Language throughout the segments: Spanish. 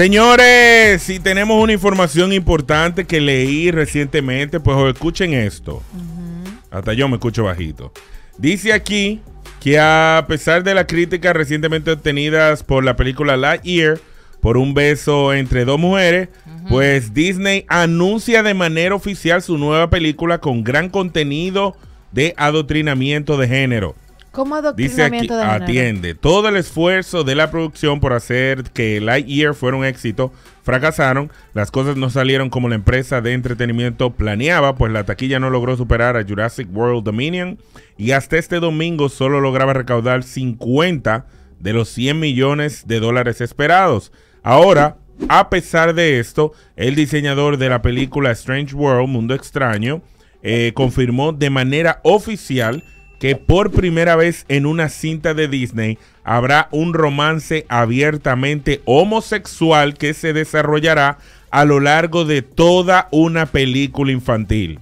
Señores, si tenemos una información importante que leí recientemente, pues escuchen esto. Hasta yo me escucho bajito. Dice aquí que a pesar de las críticas recientemente obtenidas por la película Year por un beso entre dos mujeres, pues Disney anuncia de manera oficial su nueva película con gran contenido de adoctrinamiento de género. Dice aquí, atiende. Todo el esfuerzo de la producción por hacer que Lightyear fuera un éxito fracasaron. Las cosas no salieron como la empresa de entretenimiento planeaba, pues la taquilla no logró superar a Jurassic World Dominion y hasta este domingo solo lograba recaudar 50 de los 100 millones de dólares esperados. Ahora, a pesar de esto, el diseñador de la película Strange World, Mundo Extraño, eh, confirmó de manera oficial que por primera vez en una cinta de Disney habrá un romance abiertamente homosexual que se desarrollará a lo largo de toda una película infantil.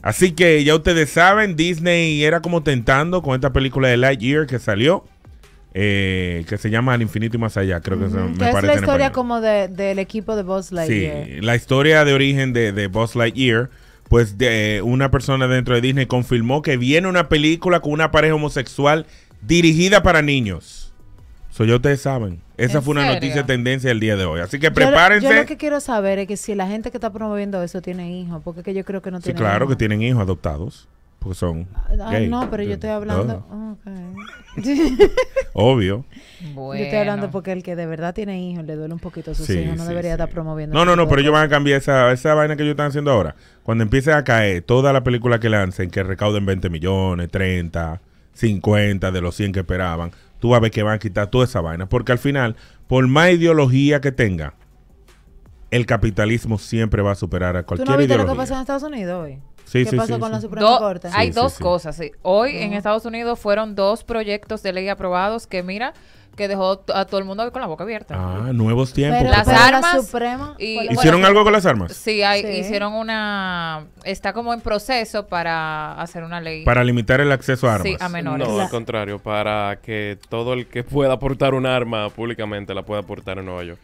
Así que ya ustedes saben, Disney era como tentando con esta película de Lightyear que salió. Eh, que se llama Al Infinito y Más Allá, creo que es la historia como de, del equipo de Buzz Lightyear. Sí, la historia de origen de, de Buzz Lightyear pues de una persona dentro de Disney confirmó que viene una película con una pareja homosexual dirigida para niños. Eso ya ustedes saben. Esa fue una noticia tendencia el día de hoy. Así que prepárense. Yo, lo que quiero saber es que si la gente que está promoviendo eso tiene hijos, porque que yo creo que no tienen Sí, claro que tienen hijos adoptados. Porque son. no, pero yo estoy hablando. Obvio. Yo estoy hablando porque el que de verdad tiene hijos le duele un poquito a sus hijos, no debería estar promoviendo. No, no, no, pero ellos van a cambiar esa, vaina que ellos están haciendo ahora. Cuando empiece a caer toda la película que lancen, que recauden 20 millones, 30, 50 de los 100 que esperaban, tú vas a ver que van a quitar toda esa vaina. Porque al final, por más ideología que tenga, el capitalismo siempre va a superar a cualquier ¿Tú no viste ideología. lo que pasó en Estados Unidos hoy? Sí, ¿Qué pasó con la Suprema Corte? hay dos cosas. Hoy en Estados Unidos fueron dos proyectos de ley aprobados que, mira, que dejó a todo el mundo con la boca abierta. Ah, nuevos tiempos. las armas. ¿Hicieron algo con las armas? Sí, hicieron una. Está como en proceso para hacer una ley. Para limitar el acceso a armas. Sí, a menores. No, al contrario, para que todo el que pueda portar un arma públicamente la pueda portar en Nueva York.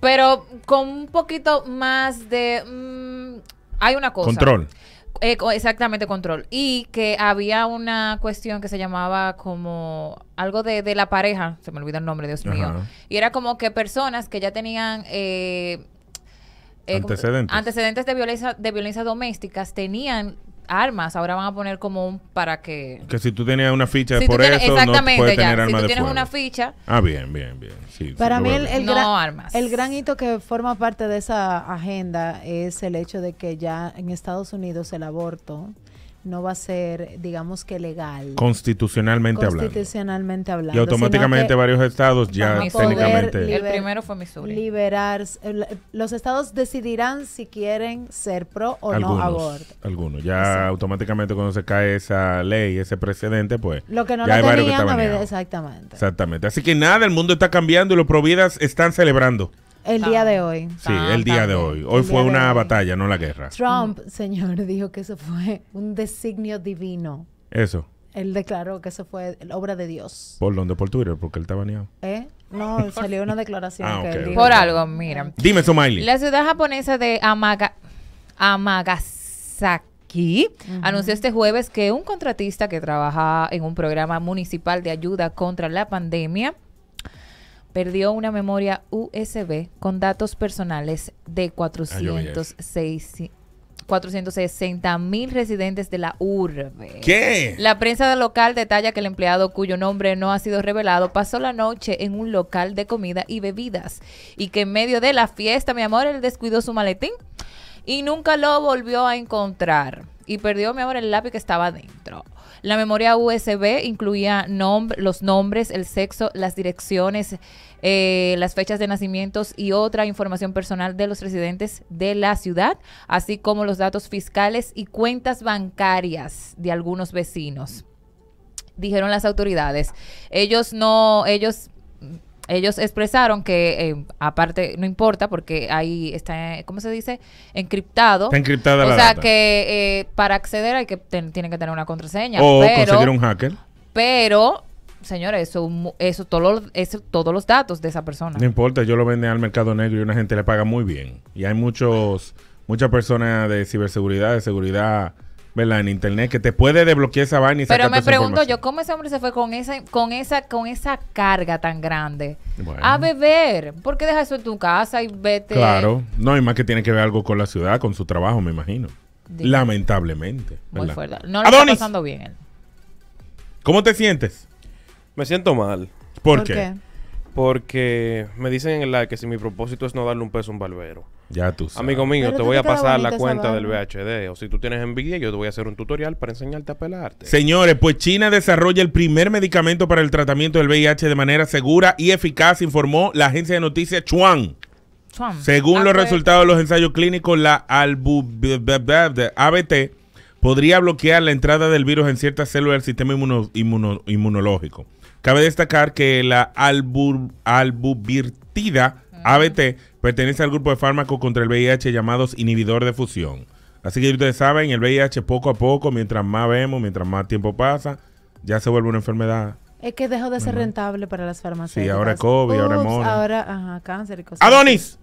Pero con un poquito más de. Mm, hay una cosa. Control. Eh, exactamente, control. Y que había una cuestión que se llamaba como algo de, de la pareja, se me olvida el nombre, Dios mío. Y era como que personas que ya tenían... Eh, eh, antecedentes. antecedentes de violencia de violencia domésticas tenían armas. Ahora van a poner como un para que. Que si tú tenías una ficha por eso, exactamente, no puedes armas Si tienes una ficha. Ah, bien, bien, bien. para mí, el, gran, el gran hito que forma parte de esa agenda es el hecho de que ya en Estados Unidos el aborto no va a ser, digamos que legal. Constitucionalmente, constitucionalmente hablando. Y automáticamente varios estados ya técnicamente. el primero fue Missouri. Liberar, los estados decidirán si quieren ser pro o no aborto. Algunos. Ya automáticamente cuando se cae esa ley, ese precedente, pues. Lo que no ya lo tenían, exactamente. Exactamente. Así que nada, el mundo está cambiando y los providas están celebrando. El día de hoy. Sí, el día de hoy. Hoy fue una batalla, no la guerra. Trump, señor, dijo que eso fue un designio divino. Eso. Él declaró que eso fue obra de Dios. ¿Por dónde? ¿Por Twitter? Porque él estaba baneado. ¿Eh? No, salió una declaración ah, Por algo, mira. Dime, Somaili. La ciudad japonesa de Amaga Amagasaki anunció este jueves que un contratista que trabaja en un programa municipal de ayuda contra la pandemia perdió una memoria USB con datos personales de 460 ah, mil residentes de la urbe. ¿Qué? La prensa local detalla que el empleado cuyo nombre no ha sido revelado pasó la noche en un local de comida y bebidas y que en medio de la fiesta, mi amor, él descuidó su maletín y nunca lo volvió a encontrar y perdió, mi amor, el lápiz que estaba dentro. La memoria USB incluía los nombres, el sexo, las direcciones, eh, las fechas de nacimientos y otra información personal de los residentes de la ciudad, así como los datos fiscales y cuentas bancarias de algunos vecinos dijeron las autoridades. Ellos no, ellos ellos expresaron que, eh, aparte, no importa porque ahí está, ¿cómo se dice? Encriptado. Está encriptada o sea que eh, para acceder hay que tiene que tener una contraseña. O conseguir un hacker. Pero señores, eso, eso, todo, todos los datos de esa persona. No importa, yo lo vendo al mercado negro y una gente le paga muy bien. Y hay muchos, muchas personas de ciberseguridad, de seguridad ¿verdad? En internet, que te puede desbloquear esa vaina y Pero me pregunto yo, ¿cómo ese hombre se fue con esa, con esa, con esa carga tan grande? A beber. ¿Por qué dejas eso en tu casa y vete? Claro. No, y más que tiene que ver algo con la ciudad, con su trabajo, me imagino. Lamentablemente. No lo está pasando bien él. ¿Cómo te sientes? Me siento mal. ¿Por, qué? Porque me dicen en el live que si mi propósito es no darle un peso a un barbero. Ya Amigo mío, te voy a pasar la cuenta del VHD. O si tú tienes envidia, yo te voy a hacer un tutorial para enseñarte a pelarte. Señores, pues China desarrolla el primer medicamento para el tratamiento del VIH de manera segura y eficaz, informó la agencia de noticias Chuan. Según ah, los pues. resultados de los ensayos clínicos, la albu ABT podría bloquear la entrada del virus en ciertas células del sistema inmunológico. Cabe destacar que la Albu... albuvirtida ABT pertenece al grupo de fármacos contra el VIH llamados inhibidor de fusión. Así que ustedes saben, el VIH poco a poco, mientras más vemos, mientras más tiempo pasa, ya se vuelve una enfermedad. Es que dejó de ser rentable para las farmacias. Sí, ahora COVID, ahora mono. Ahora, ajá, cáncer y cosas. ¡Adonis!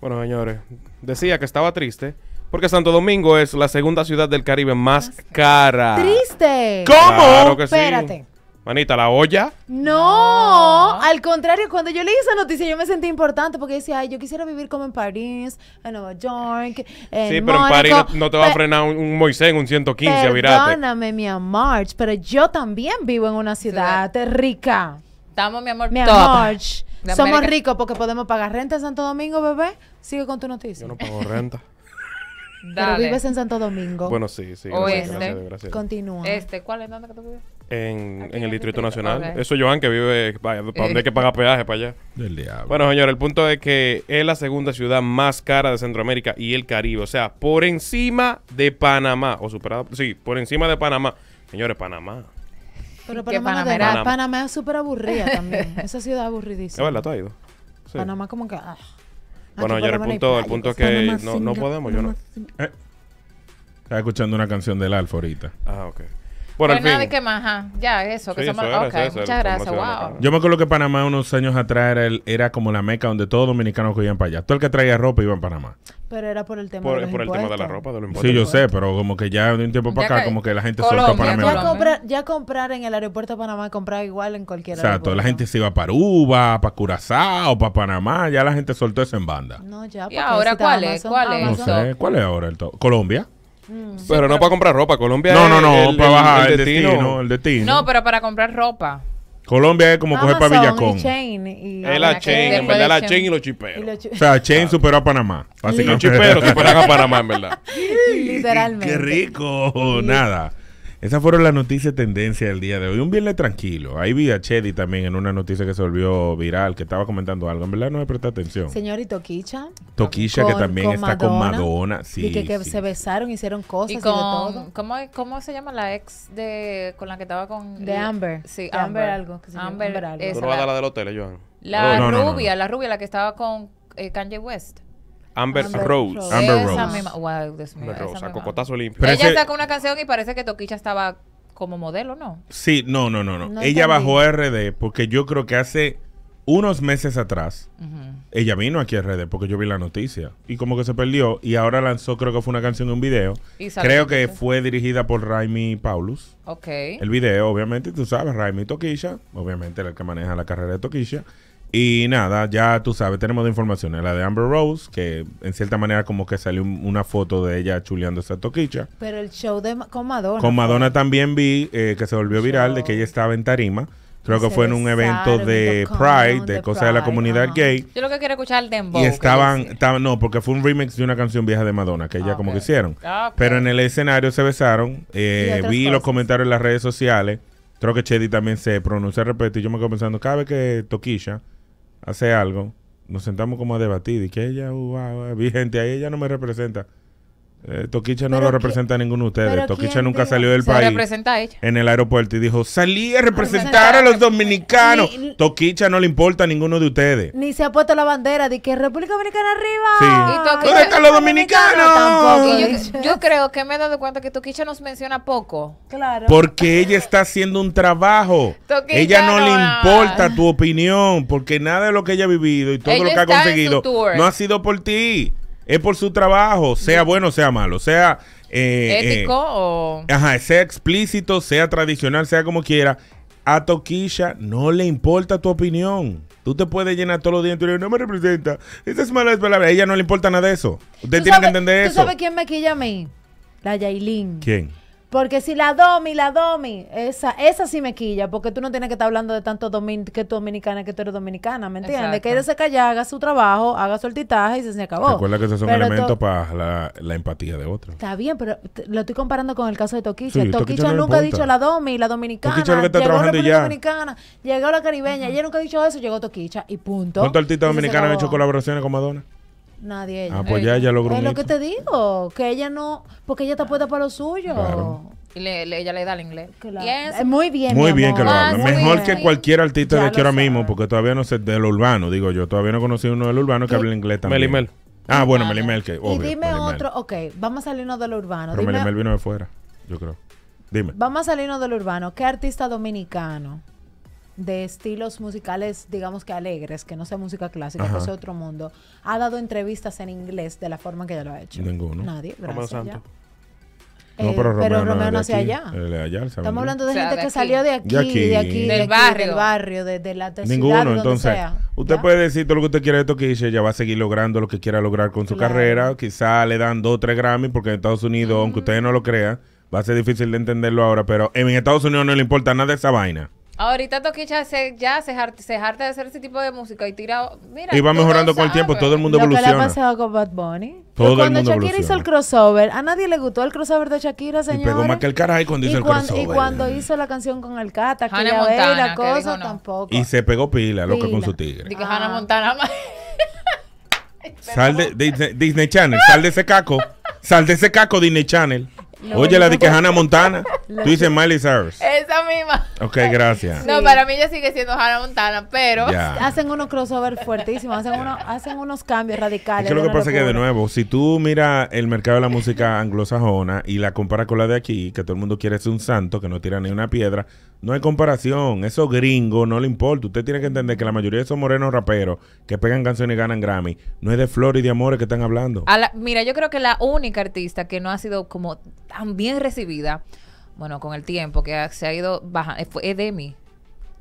Bueno, señores, decía que estaba triste porque Santo Domingo es la segunda ciudad del Caribe más cara. ¡Triste! ¿Cómo? Espérate. Manita, la olla. No, al contrario, cuando yo leí esa noticia yo me sentí importante porque decía, ay, yo quisiera vivir como en París, en Nueva York. En sí, pero en París no, te va a frenar un, Moisés un 115, virate. Perdóname, mi amor, pero yo también vivo en una ciudad rica. Estamos, mi amor, mi amor. Somos ricos porque podemos pagar renta en Santo Domingo, bebé. Sigue con tu noticia. Yo no pago renta. Dale. vives en Santo Domingo. Bueno, sí, sí. este. Continúa. Este, ¿cuál es? ¿Dónde que tú vives? en, el Distrito Nacional. Eso Joan que vive, vaya, hay que pagar peaje para allá? Del diablo. Bueno, señor, el punto es que es la segunda ciudad más cara de Centroamérica y el Caribe, o sea, por encima de Panamá, o superado, sí, por encima de Panamá. Señores, Panamá. Pero Panamá, es súper aburrida también. Esa ciudad aburridísima. Es verdad, ido. Panamá como que... Ah. Bueno, señor, el punto, el punto es que no, no podemos, yo no... Eh. Estaba escuchando una canción del Alfa ahorita. Ah, ok. Por pues fin. que más, Ya, eso. que somos, muchas gracias, wow. Yo me acuerdo que Panamá unos años atrás era, era como la meca donde todos los dominicanos que iban para allá. Todo el que traía ropa iba a Panamá. Pero era por el tema de el tema de la ropa, Sí, yo sé, pero como que ya de un tiempo para acá, como que la gente soltó soltó Panamá. Ya, ya, comprar en el aeropuerto de Panamá, comprar igual en cualquier sea, toda la gente se iba para Uba, para Curazao, para Panamá. Ya la gente soltó eso en banda. No, ya. ¿Y ahora cuál es? ¿Cuál es? No sé. ¿Cuál es ahora el Colombia. Mm. Pero no para comprar ropa. Colombia no, no, no, para bajar el, destino. el destino. No, pero para comprar ropa. Colombia es como coger para Villacón. Es la Chain, en verdad la Chain y los chiperos. o sea, Chain superó a Panamá. Los chiperos superaron a Panamá, en verdad. Literalmente. Qué rico. Nada. Esas fueron las noticias tendencia del día de hoy. Un viernes tranquilo. Ahí vi a Chedi también en una noticia que se volvió viral, que estaba comentando algo. En verdad no me presta atención. Señor y Toquicha. que también está con Madonna. Sí, y que, se besaron, hicieron cosas y, ¿cómo, se llama la ex de con la que estaba con... De Amber. Sí, Amber, algo. Amber, algo. la del hotel, La rubia, la rubia, la que estaba con eh, Kanye West. Amber, Rose. Amber Rose. Amber Rose, a limpio. Ella sacó una canción y parece que Toquisha estaba como modelo, ¿no? Sí, no, no, no, no. ella bajó a RD porque yo creo que hace unos meses atrás ella vino aquí a RD porque yo vi la noticia y como que se perdió y ahora lanzó creo que fue una canción de un video. Creo que fue dirigida por Raimi Paulus. Ok. El video, obviamente, tú sabes, Raimi Toquisha, obviamente el que maneja la carrera de Toquisha. Y nada, ya tú sabes, tenemos dos informaciones. La de Amber Rose, que en cierta manera como que salió una foto de ella chuleando esa toquicha. Pero el show de, con Madonna. Con Madonna también vi eh, que se volvió viral de que ella estaba en tarima. Creo que fue en un evento de Pride, de cosas de la comunidad gay. Yo lo que quiero escuchar el dembow. Y estaban, no, porque fue un remix de una canción vieja de Madonna, que ella como que hicieron. Pero en el escenario se besaron. Eh, vi los comentarios en las redes sociales. Creo que Chedi también se pronunció al respecto. Y yo me quedo pensando, cada vez que Toquilla Hace algo, nos sentamos como a debatir y que ella, uh, vi gente ahí, ella no me representa. Eh, Toquicha no lo representa a ninguno de ustedes. Toquicha nunca salió del país. Representa ella. En el aeropuerto y dijo, salí a representar a los dominicanos. Toquicha no le importa a ninguno de ustedes. Ni se ha puesto la bandera de que República Dominicana arriba. Sí. ¿Dónde están los dominicanos? Yo, creo que me he dado cuenta que Toquicha nos menciona poco. Claro. Porque ella está haciendo un trabajo. ella no, le importa tu opinión porque nada de lo que ella ha vivido y todo lo que ha conseguido no ha sido por ti es por su trabajo, sea bueno, o sea malo, sea... Eh, eh, ¿Ético o...? Ajá, sea explícito, sea tradicional, sea como quiera. A Toquilla no le importa tu opinión. Tú te puedes llenar todos los días y no me representa. Esas malas palabras. A ella no le importa nada de eso. Usted tiene que entender ¿tú eso. sabes quién me quilla a mí? La Yailin. ¿Quién? Porque si la domi, la domi, esa, esa sí me quilla, porque tú no tienes que estar hablando de tanto domin que tú dominicana, que tú eres dominicana, ¿me entiendes? se callada, haga su trabajo, haga su altitaje y se, acabó. Recuerda que esos son elementos para la, empatía de otros. Está bien, pero lo estoy comparando con el caso de Toquicha. Toquicha, nunca ha dicho la domi, la dominicana. llegó la dominicana, llegó la caribeña, ella nunca ha dicho eso, llegó Toquicha y punto. ¿Cuántos artistas dominicanos han hecho colaboraciones con Madonna? Nadie ah, ella. Pues ella. ya Es lo que te digo, que ella no, porque ella está apuesta para lo suyo. Y le, ella le da el inglés. Muy bien. Muy bien que lo ah, Mejor que cualquier artista de aquí ahora mismo, porque todavía no sé de lo urbano, digo yo. Todavía no conocí uno del urbano que hable inglés también. Melimel. Ah, bueno, ah, Melimel, que Y dime otro, ok, vamos a salirnos del urbano. Pero dime, Melimel vino de fuera, yo creo. Dime. Vamos a salirnos del urbano. ¿Qué artista dominicano? de estilos musicales, digamos que alegres, que no sea música clásica, que sea otro mundo, ha dado entrevistas en inglés de la forma que ya lo ha hecho. Ninguno. Nadie, gracias. Eh, pero Romeo, no, allá. Estamos hablando de gente que salió de aquí, del, barrio. del barrio, de, la Ninguno, entonces. Usted puede decir todo lo que usted quiera de esto que dice, ya va a seguir logrando lo que quiera lograr con su carrera. Quizá le dan dos o tres Grammy, porque en Estados Unidos, aunque ustedes no lo crean, va a ser difícil de entenderlo ahora, pero en Estados Unidos no le importa nada de esa vaina. Ahorita Toquicha se, ya se, jarte, harta de hacer ese tipo de música y tira. Mira, y va mejorando con el tiempo, todo el mundo lo evoluciona. ¿Qué le ha pasado con Bad Bunny? Todo pues cuando el mundo Shakira hizo el crossover, a nadie le gustó el crossover de Shakira, señor. Y pegó más que el carajo cuando hizo el crossover. Y cuando hizo la canción con el Cata, que no la cosa, tampoco. Y se pegó pila, loca con su tigre. Ah. Montana. sal de Disney Channel, sal de ese caco. Sal de ese caco, Disney Channel. Oye, la de que Hannah Montana. Tú dices Miley Cyrus. Esa misma. Ok, gracias. No, para mí ya sigue siendo Hannah Montana, pero hacen unos crossover fuertísimos, hacen, uno, hacen unos cambios radicales. Es que lo que pasa es que, de nuevo, si tú miras el mercado de la música anglosajona y la comparas con la de aquí, que todo el mundo quiere ser un santo, que no tira ni una piedra, no hay comparación. Esos gringos no le importa. Usted tiene que entender que la mayoría de esos morenos raperos que pegan canciones y ganan Grammy no es de flor y de amores que están hablando. mira, yo creo que la única artista que no ha sido como tan bien recibida, bueno, con el tiempo que se ha ido bajando, eh, fue Demi.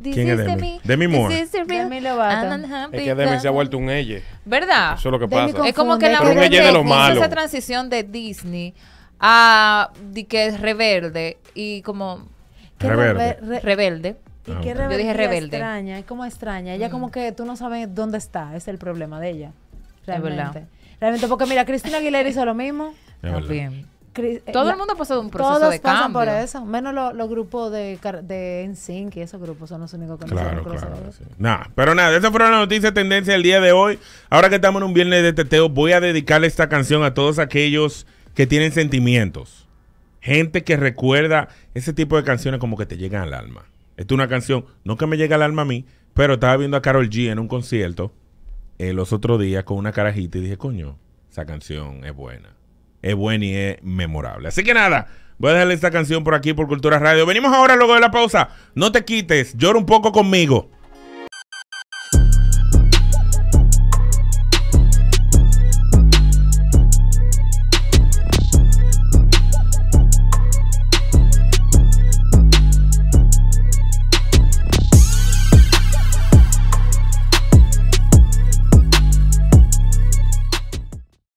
¿Quién es Demi? Demi Moore. Demi Lovato. Es que Demi se ha vuelto un ella. ¿Verdad? Eso es lo que pasa. Es como que la mujer de hizo esa transición de Disney a que es reverde y como rebelde. ¿Y ah, qué Yo dije rebelde. Extraña, como extraña? Ella como mm. que tú no sabes dónde está, es el problema de ella. Realmente. Realmente, porque mira, Cristina Aguilera hizo lo mismo. Eh, Todo el mundo ha pasado un proceso todos de por eso, menos los grupos de, de NSYNC y esos grupos son los únicos que no claro, Nada, pero nada, esa fueron las noticia tendencia el día de hoy. Ahora que estamos en un viernes de teteo, voy a dedicarle esta canción a todos aquellos que tienen sentimientos gente que recuerda ese tipo de canciones como que te llegan al alma. Esta es una canción, no que me llega al alma a mí, pero estaba viendo a Carol G en un concierto eh, los otros días con una carajita y dije, coño, esa canción es buena. Es buena y es memorable. Así que nada, voy a dejarle esta canción por aquí por Cultura Radio. Venimos ahora luego de la pausa. No te quites, llora un poco conmigo.